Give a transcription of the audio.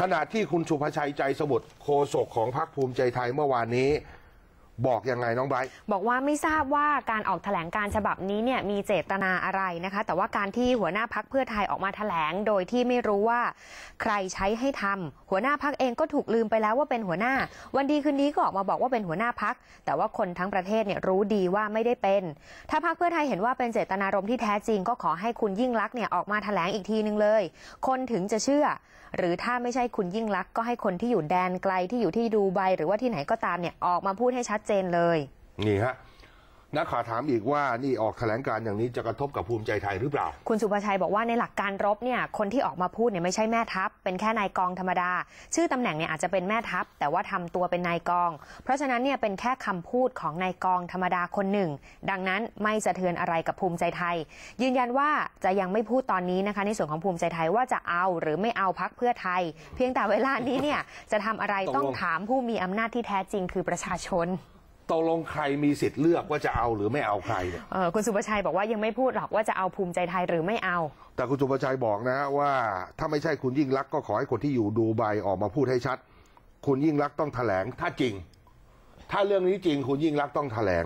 ขณะที่คุณชุภชัยใจสมุทรโคศกของพรรคภูมิใจไทยเมื่อวานนี้บอกยังไงน้องไบรท์บอกว่าไม่ทราบว่าการออกแถลงการฉบับนี้เนี่ยมีเจตนาอะไรนะคะแต่ว่าการที่หัวหน้าพักเพื่อไทยออกมาแถลงโดยที่ไม่รู้ว่าใครใช้ให้ทำ หัวหน้าพักเองก็ถูกลืมไปแล้วว่าเป็นหัวหน้าวันดีคืนนี้ก็ออกมาบอกว่าเป็นหัวหน้าพักแต่ว่าคนทั้งประเทศเนี่ยรู้ดีว่าไม่ได้เป็น ถ้าพักเพื่อไทยเห็นว่าเป็นเจตนารมณ์ที่แท้จริงก็ขอให้คุณยิ่งลักษณ์เนี่ยออกมาแถลงอีกทีนึงเลย คนถึงจะเชื่อหรือถ้าไม่ใช่คุณยิ่งลักษณ์ก็ให้คนที่อยู่แดนไกลที่อยู่ที่ดูไบหรือว่าที่ไหนก็ตามเนี่ยออกมาพูดให้ชัดเจนเลยนี่ฮะนักข่าวถามอีกว่านี่ออกแถลงการอย่างนี้จะกระทบกับภูมิใจไทยหรือเปล่า คุณสุภาชัยบอกว่าในหลักการรบเนี่ยคนที่ออกมาพูดเนี่ยไม่ใช่แม่ทัพเป็นแค่นายกองธรรมดา ชื่อตำแหน่งเนี่ยอาจจะเป็นแม่ทัพแต่ว่าทำตัวเป็นนายกอง เพราะฉะนั้นเนี่ยเป็นแค่คำพูดของนายกองธรรมดาคนหนึ่ง ดังนั้นไม่สะเทือนอะไรกับภูมิใจไทย ยืนยันว่าจะยังไม่พูดตอนนี้นะคะในส่วนของภูมิใจไทยว่าจะเอาหรือไม่เอาพักเพื่อไทย เพียงแต่เวลานี้เนี่ยจะทำอะไรต้องถามผู้มีอำนาจที่แท้จริง คือประชาชนตกลงใครมีสิทธิ์เลือกว่าจะเอาหรือไม่เอาใครเนี่ยคุณสุภชัยบอกว่ายังไม่พูดหรอกว่าจะเอาภูมิใจไทยหรือไม่เอา แต่คุณสุภชัยบอกนะว่า ถ้าไม่ใช่คุณยิ่งรักก็ขอให้คนที่อยู่ดูใบออกมาพูดให้ชัด คุณยิ่งรักต้องแถลง ถ้าจริง ถ้าเรื่องนี้จริงคุณยิ่งรักต้องแถลง